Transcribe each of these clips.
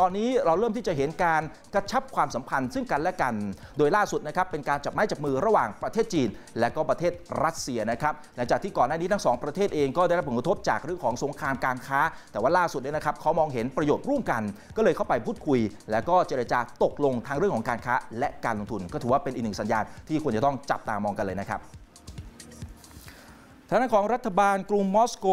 ตอนนี้เราเริ่มที่จะเห็นการกระชับความสัมพันธ์ซึ่งกันและกัน โดยล่าสุดนะครับเป็นการจับไม้จับมือระหว่างประเทศจีน และก็ประเทศรัสเซียนะครับหลังจากที่ก่อนหน้านี้ทั้งสองประเทศเองก็ได้รับผลกระทบจากเรื่องของสงครามการค้า แต่ว่าล่าสุดเนี่ยนะครับเขามองเห็นประโยชน์ร่วมกันก็เลยเข้าไปพูดคุย แล้วก็เจรจาตกลงทางเรื่องของการค้า และการลงทุนก็ถือว่าเป็นอีกหนึ่งสัญญาณที่ควรจะต้องจับตามองกันเลยนะครับทางด้านของรัฐบาลกรุงมอสโก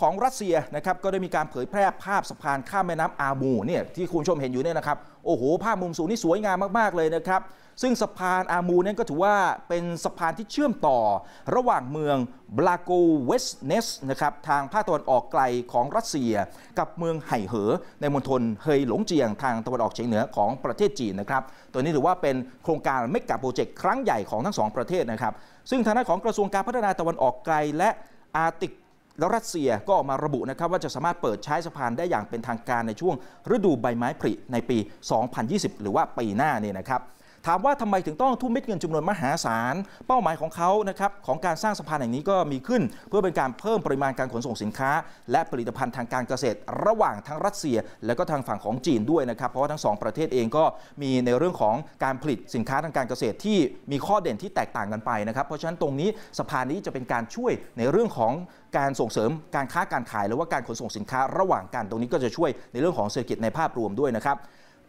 ของรัสเซียนะครับก็ได้มีการเผยแพร่ภาพสะพานข้ามแม่น้ำอามูเนี่ยที่คุณชมเห็นอยู่เนี่ยนะครับโอ้โหภาพมุมสูงนี่สวยงามมาก ๆ เลยนะครับซึ่งสะพานอามูนั่นก็ถือว่าเป็นสะพานที่เชื่อมต่อ ระหว่างเมืองบลาโกเวสเนสนะครับทางภาคตะวันออกไกลของรัสเซีย กับเมืองไห่เหอ ในมณฑลเฮยหลงเจียง ทางตะวันออกเฉียงเหนือของประเทศจีนนะครับตัวนี้ถือว่าเป็นโครงการเมกะโปรเจกต์ครั้งใหญ่ของทั้งสองประเทศนะครับซึ่งทางด้านของกระทรวงการพัฒนาตะวันออกไกลและอาร์ติกแล้วรัสเซียก็ออกมาระบุนะครับว่าจะสามารถเปิดใช้สะพานได้อย่างเป็นทางการในช่วง ฤดูใบไม้ผลิในปี 2020 หรือว่าปีหน้านี่นะครับถามว่าทำไมถึงต้องทุ่มเม็ดเงินจำนวนมหาศาลเป้าหมายของเขานะครับของการสร้างสะพานแห่งนี้ก็มีขึ้น เพื่อเป็นการเพิ่มปริมาณการขนส่งสินค้า และผลิตภัณฑ์ทางการเกษตร ระหว่างทั้งรัสเซีย และก็ทางฝั่งของจีนด้วยนะครับเพราะว่าทั้งสองประเทศเองก็มีในเรื่องของการผลิตสินค้าทางการเกษตรที่มีข้อเด่นที่แตกต่างกันไปนะครับเพราะฉะนั้นตรงนี้สะพานนี้จะเป็นการช่วยในเรื่องของการส่งเสริมการค้าการขาย หรือว่าการขนส่งสินค้าระหว่างกัน ตรงนี้ก็จะช่วยในเรื่องของเศรษฐกิจในภาพรวมด้วยนะครับ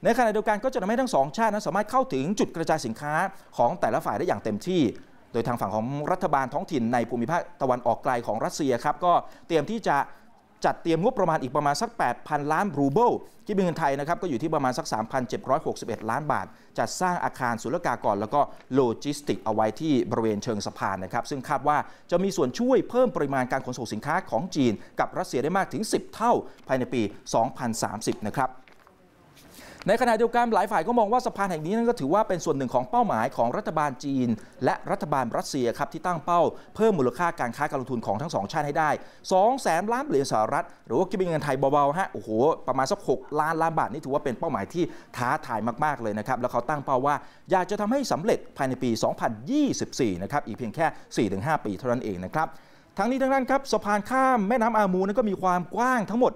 ในขณะเดียวกันก็จะทำให้ทั้งสองชาตินั้นสามารถเข้าถึงจุดกระจายสินค้าของแต่ละฝ่ายได้อย่างเต็มที่ โดยทางฝั่งของรัฐบาลท้องถิ่น ในภูมิภาคตะวันออกไกลของรัสเซียครับก็เตรียมที่จะจัดเตรียมงบประมาณอีกประมาณสัก 8,000 ล้านรูเบิลที่เป็นเงินไทยนะครับก็อยู่ที่ประมาณสัก 3,761 ล้านบาท จัดสร้างอาคารศุลกากรแล้วก็โลจิสติก เอาไว้ที่บริเวณเชิงสะพานนะครับ ซึ่งคาดว่าจะมีส่วนช่วยเพิ่มปริมาณการขนส่งสินค้าของจีน กับรัสเซียได้มากถึง 10 เท่าภายในปี 2030 นะครับในขณะเดียวกันหลายฝ่ายก็มองว่าสะพานแห่งนี้ นั้นก็ถือว่าเป็นส่วนหนึ่งของเป้าหมายของรัฐบาลจีน และรัฐบาลรัสเซียครับที่ตั้งเป้าเพิ่มมูลค่าการค้าการลงทุนของทั้งสองชาติให้ได้2แสนล้านเหรียญสหรัฐ หรือว่าคิดเป็นเงินไทยเบาๆฮะโอ้โห ประมาณสักกล้านล้านบาทนี่ถือว่าเป็นเป้าหมายที่ท้าทายมากๆเลยนะครับแล้วเขาตั้งเป้าว่าอยากจะทำให้สำเร็จภายในปี 2024 นะครับอีกเพียงแค่ 4-5 ปีเท่านั้นเองนะครับทั้งนี้ทั้งนั้นครับสะพานข้ามแม่น้ำอามูนั้นก็มีความกว้างทั้งหมด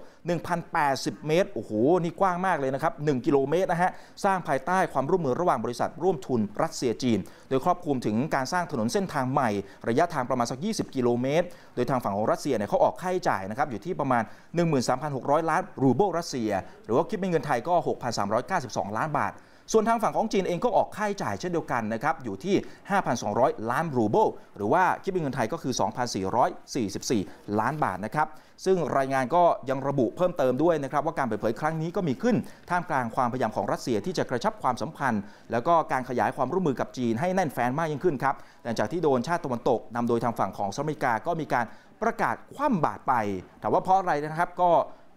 1,080เมตรโอ้โหนี่กว้างมากเลยนะครับ1กิโลเมตรนะฮะสร้างภายใต้ความร่วมมือระหว่างบริษัท ร่วมทุนรัสเซียจีน โดยครอบคลุมถึงการสร้างถนนเส้นทางใหม่ ระยะทางประมาณสัก20กิโลเมตร โดยทางฝั่งของรัสเซียเนี่ยเขาออกค่าใช้จ่ายนะครับอยู่ที่ประมาณ 13,600 ล้านรูเบิลรัสเซีย หรือว่าคิดเป็นเงินไทยก็ 6,392 ล้านบาทส่วนทางฝั่งของจีนเองก็ออกค่าใช้จ่ายเช่นเดียวกันนะครับ อยู่ที่ 5,200 ล้านรูเบิลหรือว่าคิดเป็นเงินไทยก็คือ 2,444 ล้านบาทนะครับ ซึ่งรายงานก็ยังระบุเพิ่มเติมด้วยนะครับ ว่าการเปิดเผยครั้งนี้ก็มีขึ้นท่ามกลางความพยายามของรัสเซียที่จะกระชับความสัมพันธ์ แล้วก็การขยายความร่วมมือกับจีนให้แน่นแฟ้นมากยิ่งขึ้นครับหลังจากที่โดนชาติตะวันตกนำโดยทางฝั่งของสหรัฐอเมริกาก็มีการประกาศคว่ำบาตรไป แต่ว่าเพราะอะไรนะครับก็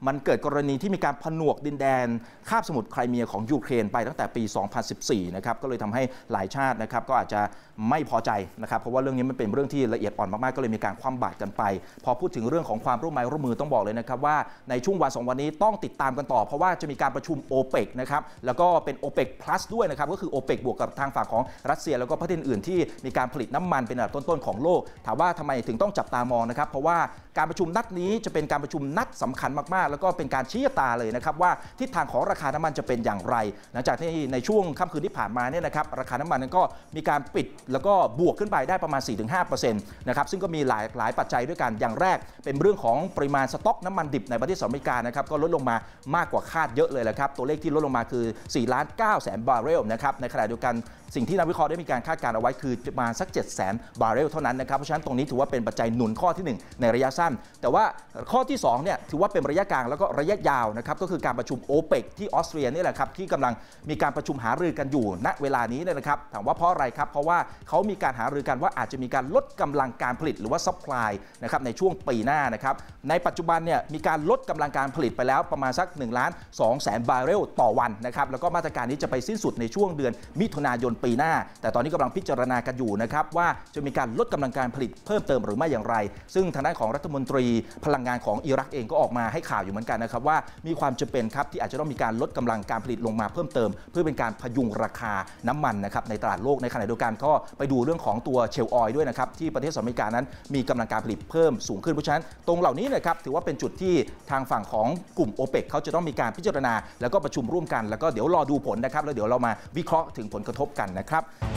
มันเกิดกรณีที่มีการผนวกดินแดน คาบสมุทรไครเมียของยูเครนไปตั้งแต่ปี 2014 นะครับก็เลยทำให้หลายชาตินะครับก็อาจจะไม่พอใจนะครับ เพราะว่าเรื่องนี้มันเป็นเรื่องที่ละเอียดอ่อนมาก ๆ ก็เลยมีการคว่ำบาตรกันไป พอพูดถึงเรื่องของความร่วมมือร่วมมือต้องบอกเลยนะครับว่าในช่วงวันสองวันนี้ต้องติดตามกันต่อ เพราะว่าจะมีการประชุม o อเปกนะครับแล้วก็เป็น o อเปกพลัสด้วยนะครับก็คือ o อเปกบวกกับทางฝั่งของรัสเซีย แล้วก็ประเทศอื่นที่มีการผลิตน้ำมันเป็นอันดับต้น ๆ ของโลก ถามว่าทำไมถึงต้องจับตามองนะครับเพราะว่าการประชุมนัดนี้จะเป็นการประชุมนัดสำคัญมากๆ แล้วก็เป็นการชี้ตาเลยนะครับว่าทิศทางของราคาน้ำมันจะเป็นอย่างไร หลังจากที่ในช่วงค่ำคืนที่ผ่านมาเนี่ยนะครับราคาน้ำมันนั้นก็มีการปิดแล้วก็บวกขึ้นไปได้ประมาณ 4-5%นะครับซึ่งก็มีหลายหลายปัจจัยด้วยกันอย่างแรกเป็นเรื่องของปริมาณสต็อกน้ำมันดิบในประเทศสหรัฐอเมริกานะครับก็ลดลงมามากกว่าคาดเยอะเลยแหละครับตัวเลขที่ลดลงมาคือ4ล้าน9แสนบาร์เรลนะครับในขณะเดียวกันสิ่งที่นักวิเคราะห์ได้มีการคาดการเอาไว้ คือประมาณสัก7แสนบาร์เรลเท่านั้นนะครับเพราะฉะนั้นตรงนี้ถือว่าเป็นปัจจัยหนุนข้อที่ 1 ในระยะสั้นนแต่ว่าข้อที่ 2เนี่ยถือว่าเป็นระยะกลางแล้วก็ระยะยาวนะครับก็คือการประชุมโอเปกที่ออสเตรียนี่แหละครับที่กำลังมีการประชุมหารือกันอยู่ ณเวลานี้เนยนะครับถามว่าเพราะอะไรครับเพราะว่าเขามีการหารือกันว่าอาจจะมีการลดกำลังการผลิต หรือว่าซัพพลายนะครับในช่วงปีหน้านะครับในปัจจุบันเนี่ยมีการลดกำลังการผลิตไปแล้วประมาณสัก1ล้าน2แสนบาร์เรลต่อวันนะครับแล้วก็มาตรการนี้จะไปสิ้นสุดในช่วงเดือน มิถุนายนปีหน้า แต่ตอนนี้กำลังพิจารณากันอยู่นะครับว่าจะมีการลดกำลังการผลิตเพิ่มเติมหรือไม่อย่างไรซึ่งทางด้านของรัฐมนตรีพลังงานของอิรักเองก็ออกมาให้ข่าวอยู่เหมือนกันนะครับว่ามีความจำเป็นครับที่อาจจะต้องมีการลดกำลังการผลิตลงมาเพิ่มเติม เพื่อเป็นการพยุงราคาน้ำมันนะครับในตลาดโลกในขณะเดียวกันก็ไปดูเรื่องของตัวเชลออยด้วยนะครับที่ประเทศสหรัฐอเมริกานั้นมีกำลังการผลิตเพิ่มสูงขึ้นเพราะฉะนั้นตรงเหล่านี้นะครับถือว่าเป็นจุดที่ทางฝั่งของกลุ่ม o อเปกเขาจะต้องมีการพิจารณา แล้วก็ประชุมร่วมกันแล้วก็เดี๋ยวรอดูผลนะครับแล้วเดี๋ยวเรามาวิเคราะห์ถึงผลกระทบกันนะครับ